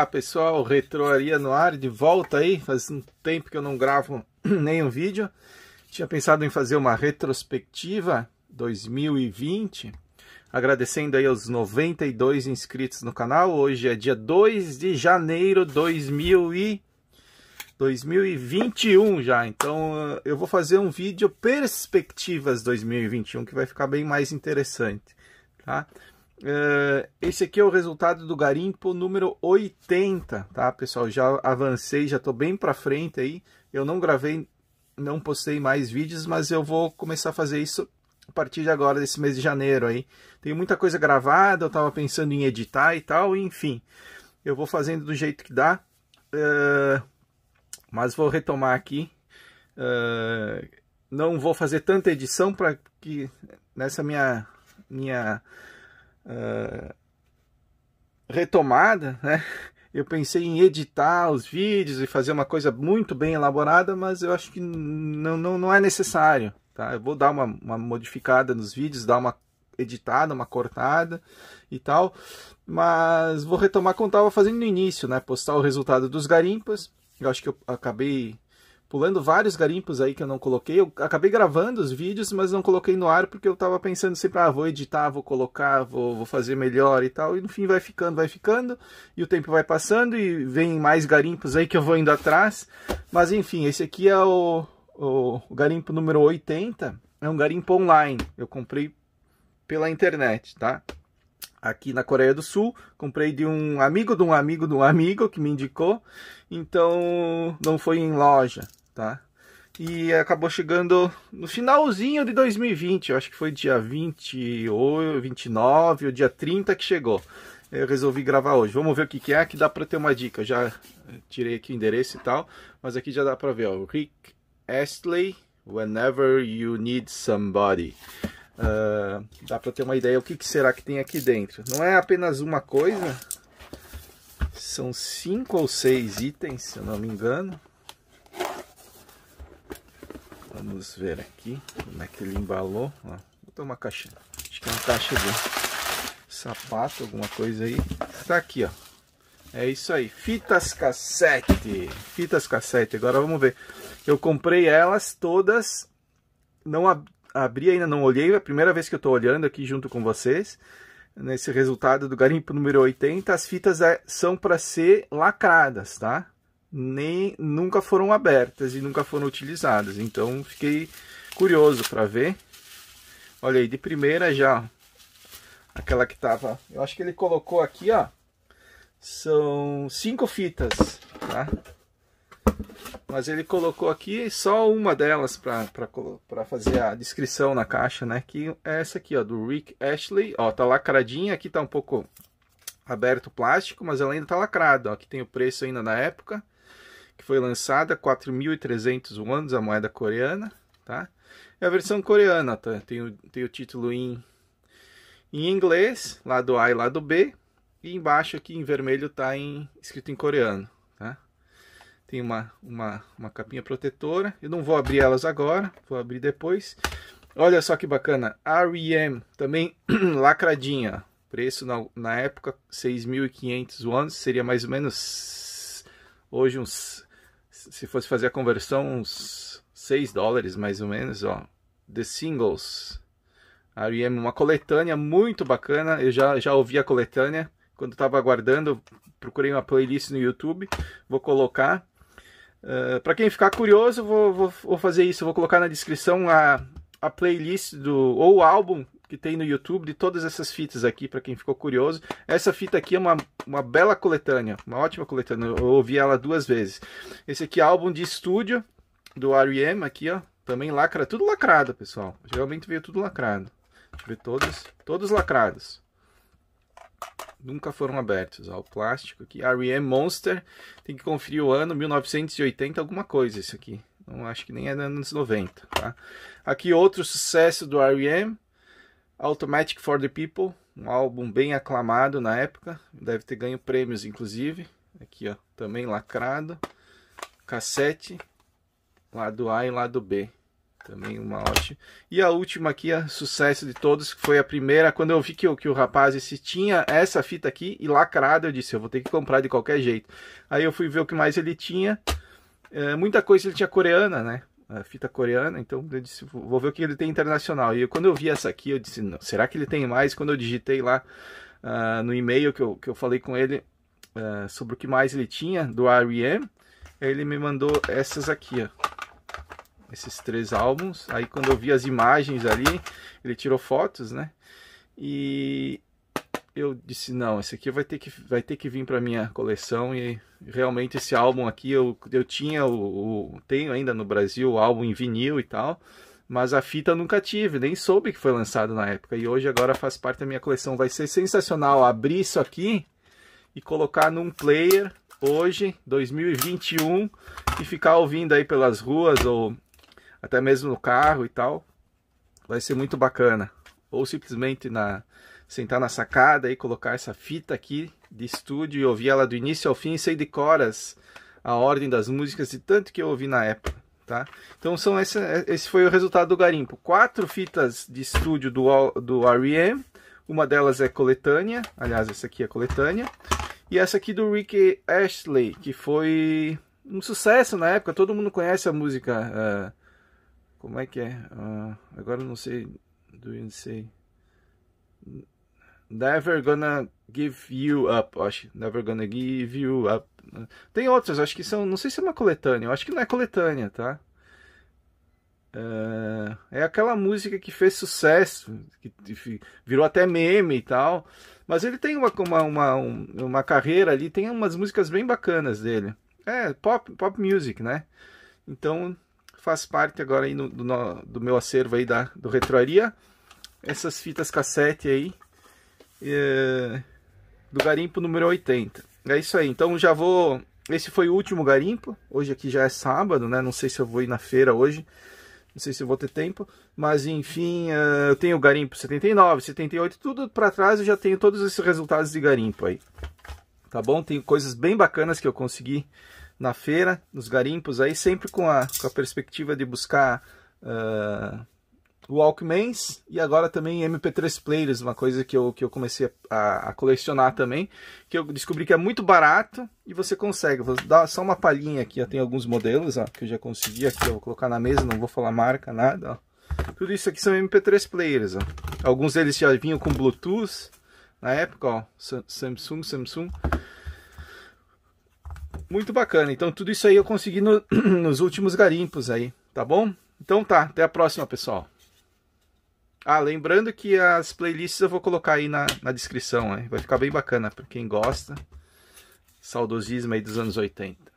Olá pessoal, Retroaria no ar, de volta aí, faz um tempo que eu não gravo nenhum vídeo. Tinha pensado em fazer uma retrospectiva 2020, agradecendo aí aos 92 inscritos no canal. Hoje é dia 2 de janeiro de 2021 já, então eu vou fazer um vídeo perspectivas 2021, que vai ficar bem mais interessante, tá? Uh, esse aqui é o resultado do garimpo número 80, tá, pessoal? Já avancei, já estou bem para frente aí. Eu não gravei, não postei mais vídeos, mas eu vou começar a fazer isso a partir de agora, desse mês de janeiro aí. Tem muita coisa gravada, eu estava pensando em editar e tal, enfim. Eu vou fazendo do jeito que dá, uh, mas vou retomar aqui. Uh, não vou fazer tanta edição para que nessa minha minha eh, retomada, né? Eu pensei em editar os vídeos e fazer uma coisa muito bem elaborada, mas eu acho que não, não, não é necessário. Tá? Eu vou dar uma, uma modificada nos vídeos, dar uma editada, uma cortada e tal. Mas vou retomar como estava fazendo no início, né? Postar o resultado dos garimpas. Eu acho que eu acabei pulando vários garimpos aí que eu não coloquei. Eu acabei gravando os vídeos, mas não coloquei no ar porque eu tava pensando sempre, ah, vou editar, vou colocar, vou, vou fazer melhor e tal. E no fim vai ficando, vai ficando, e o tempo vai passando e vem mais garimpos aí que eu vou indo atrás. Mas enfim, esse aqui é o, o, o garimpo número 80. É um garimpo online. Eu comprei pela internet, tá? aqui na Coreia do Sul. Comprei de um amigo de um amigo de um amigo que me indicou. Então não foi em loja, tá? E acabou chegando no finalzinho de 2020, eu acho que foi dia 28, 29 ou dia 30 que chegou. Eu resolvi gravar hoje. Vamos ver o que, que é, que dá para ter uma dica. Eu já tirei aqui o endereço e tal, mas aqui já dá para ver, ó. Rick Astley, Whenever You Need Somebody. Uh, dá para ter uma ideia o que, que, será que tem aqui dentro. Não é apenas uma coisa, são cinco ou seis itens, se eu não me engano. Vamos ver aqui como é que ele embalou. Ó, tomar uma caixinha. Acho que é uma caixa de sapato, alguma coisa aí. Está aqui, ó. É isso aí. Fitas cassete. Fitas cassete. Agora vamos ver. Eu comprei elas todas. Não ab abri ainda, não olhei. É a primeira vez que eu estou olhando aqui junto com vocês. Nesse resultado do garimpo número 80. As fitas é, são para ser lacradas, tá? nem nunca foram abertas e nunca foram utilizadas. Então fiquei curioso para ver. Olha aí, de primeira já aquela que tava, eu acho que ele colocou aqui, ó. São cinco fitas, tá? Mas ele colocou aqui só uma delas para fazer a descrição na caixa, né? Que é essa aqui, ó, do Rick Ashley. Ó, tá lacradinha, aqui tá um pouco aberto o plástico, mas ela ainda tá lacrada, ó. Aqui tem o preço ainda na época que foi lançada 4.300 wons, a moeda coreana, tá? É a versão coreana, tá? Tem o, tem o título em, em inglês, lado A e lado B, e embaixo aqui em vermelho tá em, escrito em coreano, tá? Tem uma, uma, uma capinha protetora, eu não vou abrir elas agora, vou abrir depois. Olha só que bacana, R.E.M. também lacradinha, preço na, na época 6.500 wons, seria mais ou menos hoje uns se fosse fazer a conversão, uns 6 dólares mais ou menos, ó. The Singles. R.E.M., uma coletânea muito bacana. Eu já, já ouvi a coletânea quando estava aguardando. Procurei uma playlist no YouTube. Vou colocar. Uh, eh, para quem ficar curioso, vou, vou, vou, fazer isso. Vou colocar na descrição a, a playlist do ou o álbum que tem no YouTube de todas essas fitas aqui, para quem ficou curioso. Essa fita aqui é uma, uma bela coletânea, uma ótima coletânea, eu ouvi ela duas vezes. Esse aqui é álbum de estúdio do R.E.M. aqui, ó, também lacra, tudo lacrado, pessoal. Geralmente veio tudo lacrado. Deixa eu ver todos, todos lacrados. Nunca foram abertos, ó, o plástico aqui, R.E.M. Monster, tem que conferir o ano, 1980, alguma coisa isso aqui. Não acho que nem é dos anos 90, tá? Aqui outro sucesso do R.E.M., Automatic for the People, um álbum bem aclamado na época, deve ter ganho prêmios inclusive. Aqui ó, também lacrado. Cassete, lado A e lado B. Também uma ótima. E a última aqui, a sucesso de todos, que foi a primeira. Quando eu vi que, que o rapaz esse, tinha essa fita aqui e lacrada, eu disse, eu vou ter que comprar de qualquer jeito. Aí eu fui ver o que mais ele tinha. É, muita coisa ele tinha coreana, né? fita coreana, então eu disse, vou ver o que ele tem internacional. E quando eu vi essa aqui, eu disse, não, será que ele tem mais? Quando eu digitei lá uh, no e-mail que eu, que eu falei com ele uh, sobre o que mais ele tinha do R.E.M., ele me mandou essas aqui, ó. Esses três álbuns. Aí quando eu vi as imagens ali, ele tirou fotos, né? E, eu disse não, esse aqui vai ter que vai ter que vir para minha coleção e realmente esse álbum aqui eu, eu tinha o, o tenho ainda no Brasil o álbum em vinil e tal, mas a fita nunca tive, nem soube que foi lançado na época e hoje agora faz parte da minha coleção. Vai ser sensacional abrir isso aqui e colocar num player hoje, 2021 e ficar ouvindo aí pelas ruas ou até mesmo no carro e tal. Vai ser muito bacana ou simplesmente na sentar na sacada e colocar essa fita aqui de estúdio e ouvir ela do início ao fim, sei de a ordem das músicas e tanto que eu ouvi na época, tá? Então são é, esse foi o resultado do garimpo. Quatro fitas de estúdio do, do R.E.M., uma delas é coletânea, aliás, essa aqui é coletânea, e essa aqui do Rick Ashley, que foi um sucesso na época, todo mundo conhece a música... Uh, como é que é? Uh, agora eu não sei, do you say... Never Gonna Give You Up, acho. Never Gonna Give You Up. Tem outras, acho que são. Não sei se é uma coletânea. Eu acho que não é coletânea, tá? É, é aquela música que fez sucesso, que virou até meme e tal. Mas ele tem uma, uma, uma, uma carreira ali, tem umas músicas bem bacanas dele. É, pop, pop music, né? Então faz parte agora aí no, do, no, do meu acervo aí da, do Retroaria. Essas fitas cassete aí é, do garimpo número 80. É isso aí, então já vou... Esse foi o último garimpo, hoje aqui já é sábado, né? Não sei se eu vou ir na feira hoje, não sei se eu vou ter tempo, mas enfim, é, eu tenho o garimpo 79, 78, tudo para trás eu já tenho todos esses resultados de garimpo aí. Tá bom? Tem coisas bem bacanas que eu consegui na feira, nos garimpos aí, sempre com a, com a perspectiva de buscar uh, Walkmans e agora também MP3 players, uma coisa que eu, que eu comecei a, a, colecionar também, que eu descobri que é muito barato e você consegue. Vou dar só uma palhinha aqui, tem alguns modelos ó, que eu já consegui aqui, eu vou colocar na mesa, não vou falar marca, nada. Ó. Tudo isso aqui são MP3 players. Ó. Alguns deles já vinham com Bluetooth na época, ó, Samsung, Samsung. Muito bacana. Então tudo isso aí eu consegui no, nos últimos garimpos aí, tá bom? Então tá, até a próxima, pessoal. Ah, lembrando que as playlists eu vou colocar aí na, na descrição, né? vai ficar bem bacana para quem gosta. Saudosismo aí dos anos 80.